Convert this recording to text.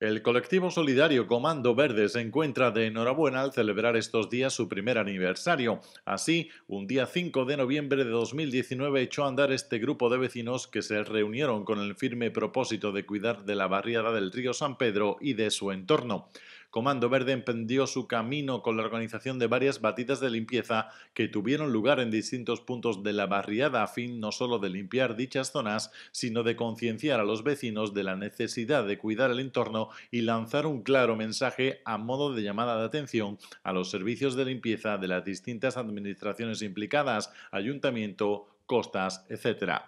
El colectivo solidario Comando Verde se encuentra de enhorabuena al celebrar estos días su primer aniversario. Así, un día 5 de noviembre de 2019 echó a andar este grupo de vecinos que se reunieron con el firme propósito de cuidar de la barriada del río San Pedro y de su entorno. Comando Verde emprendió su camino con la organización de varias batidas de limpieza que tuvieron lugar en distintos puntos de la barriada a fin no solo de limpiar dichas zonas, sino de concienciar a los vecinos de la necesidad de cuidar el entorno y lanzar un claro mensaje a modo de llamada de atención a los servicios de limpieza de las distintas administraciones implicadas, ayuntamiento, costas, etc.